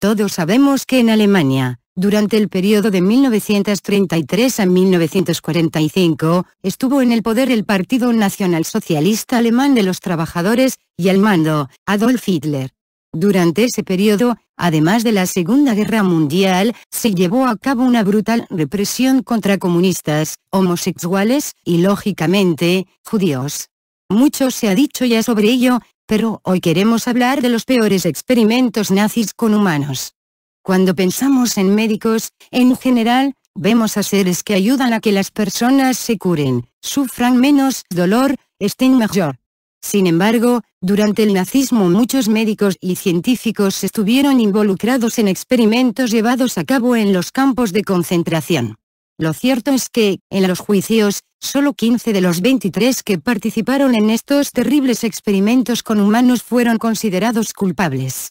Todos sabemos que en Alemania, durante el periodo de 1933 a 1945, estuvo en el poder el Partido Nacionalsocialista Alemán de los Trabajadores, y al mando, Adolf Hitler. Durante ese periodo, además de la Segunda Guerra Mundial, se llevó a cabo una brutal represión contra comunistas, homosexuales y lógicamente, judíos. Mucho se ha dicho ya sobre ello, pero hoy queremos hablar de los peores experimentos nazis con humanos. Cuando pensamos en médicos, en general, vemos a seres que ayudan a que las personas se curen, sufran menos dolor, estén mejor. Sin embargo, durante el nazismo muchos médicos y científicos estuvieron involucrados en experimentos llevados a cabo en los campos de concentración. Lo cierto es que, en los juicios, solo 15 de los 23 que participaron en estos terribles experimentos con humanos fueron considerados culpables.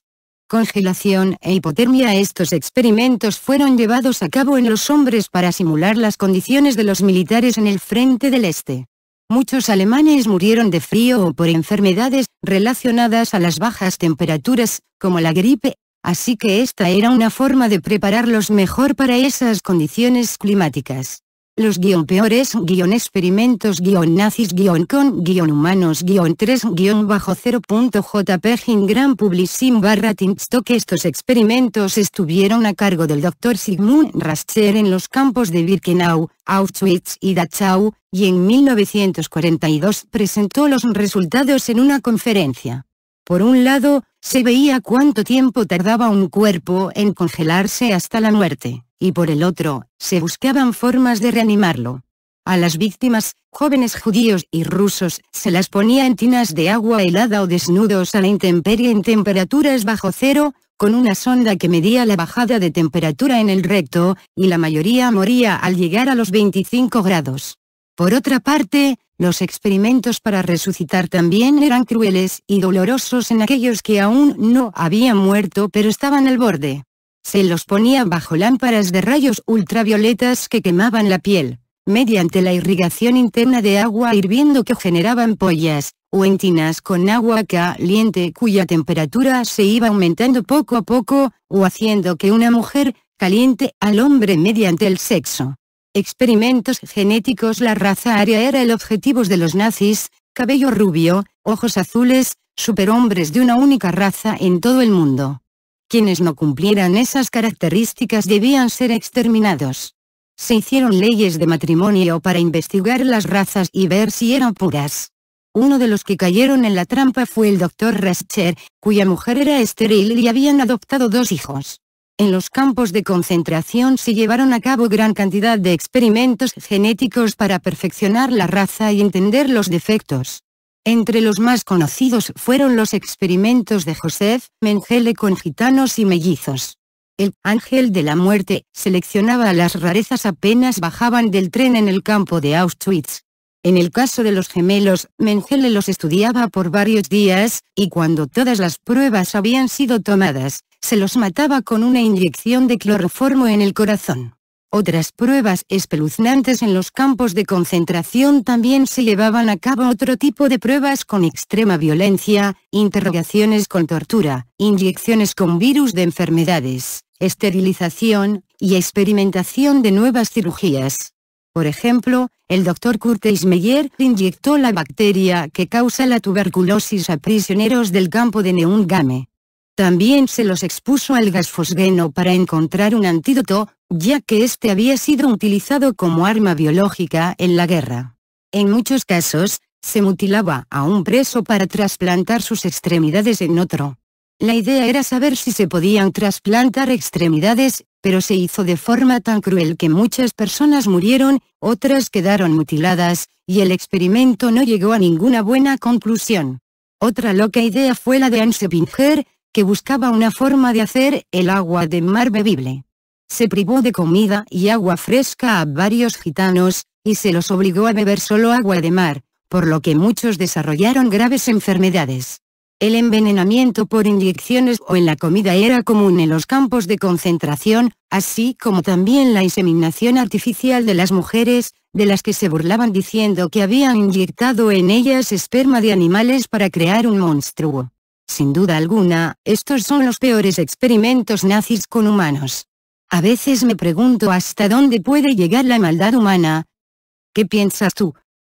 Congelación e hipotermia Estos experimentos fueron llevados a cabo en los hombres para simular las condiciones de los militares en el frente del este. Muchos alemanes murieron de frío o por enfermedades relacionadas a las bajas temperaturas, como la gripe, así que esta era una forma de prepararlos mejor para esas condiciones climáticas. Los guión peores guión experimentos guión nazis guión con guión humanos guión 3 guión bajo 0.jpg gran publishing barra Tinstock Estos experimentos estuvieron a cargo del doctor Sigmund Rascher en los campos de Birkenau, Auschwitz y Dachau, y en 1942 presentó los resultados en una conferencia. Por un lado, se veía cuánto tiempo tardaba un cuerpo en congelarse hasta la muerte, y por el otro, se buscaban formas de reanimarlo. A las víctimas, jóvenes judíos y rusos, se las ponía en tinas de agua helada o desnudos a la intemperie en temperaturas bajo cero, con una sonda que medía la bajada de temperatura en el recto, y la mayoría moría al llegar a los 25 grados. Por otra parte, los experimentos para resucitar también eran crueles y dolorosos en aquellos que aún no habían muerto pero estaban al borde. Se los ponía bajo lámparas de rayos ultravioletas que quemaban la piel, mediante la irrigación interna de agua hirviendo que generaba ampollas, o entinas con agua caliente cuya temperatura se iba aumentando poco a poco, o haciendo que una mujer caliente al hombre mediante el sexo experimentos genéticos La raza aria era el objetivo de los nazis, cabello rubio, ojos azules, superhombres de una única raza en todo el mundo. Quienes no cumplieran esas características debían ser exterminados. Se hicieron leyes de matrimonio para investigar las razas y ver si eran puras. Uno de los que cayeron en la trampa fue el doctor Rascher, cuya mujer era estéril y habían adoptado dos hijos. En los campos de concentración se llevaron a cabo gran cantidad de experimentos genéticos para perfeccionar la raza y entender los defectos. Entre los más conocidos fueron los experimentos de Josef Mengele con gitanos y mellizos. El ángel de la muerte seleccionaba las rarezas apenas bajaban del tren en el campo de Auschwitz. En el caso de los gemelos, Mengele los estudiaba por varios días, y cuando todas las pruebas habían sido tomadas, se los mataba con una inyección de cloroformo en el corazón. Otras pruebas espeluznantes en los campos de concentración también se llevaban a cabo otro tipo de pruebas con extrema violencia, interrogaciones con tortura, inyecciones con virus de enfermedades, esterilización, y experimentación de nuevas cirugías. Por ejemplo, el doctor Curtis Meyer inyectó la bacteria que causa la tuberculosis a prisioneros del campo de Neungame. También se los expuso al gas fosgeno para encontrar un antídoto, ya que este había sido utilizado como arma biológica en la guerra. En muchos casos, se mutilaba a un preso para trasplantar sus extremidades en otro. La idea era saber si se podían trasplantar extremidades, pero se hizo de forma tan cruel que muchas personas murieron, otras quedaron mutiladas, y el experimento no llegó a ninguna buena conclusión. Otra loca idea fue la de Ansepinger, que buscaba una forma de hacer el agua de mar bebible. Se privó de comida y agua fresca a varios gitanos, y se los obligó a beber solo agua de mar, por lo que muchos desarrollaron graves enfermedades. El envenenamiento por inyecciones o en la comida era común en los campos de concentración, así como también la inseminación artificial de las mujeres, de las que se burlaban diciendo que habían inyectado en ellas esperma de animales para crear un monstruo. Sin duda alguna, estos son los peores experimentos nazis con humanos. A veces me pregunto hasta dónde puede llegar la maldad humana. ¿Qué piensas tú?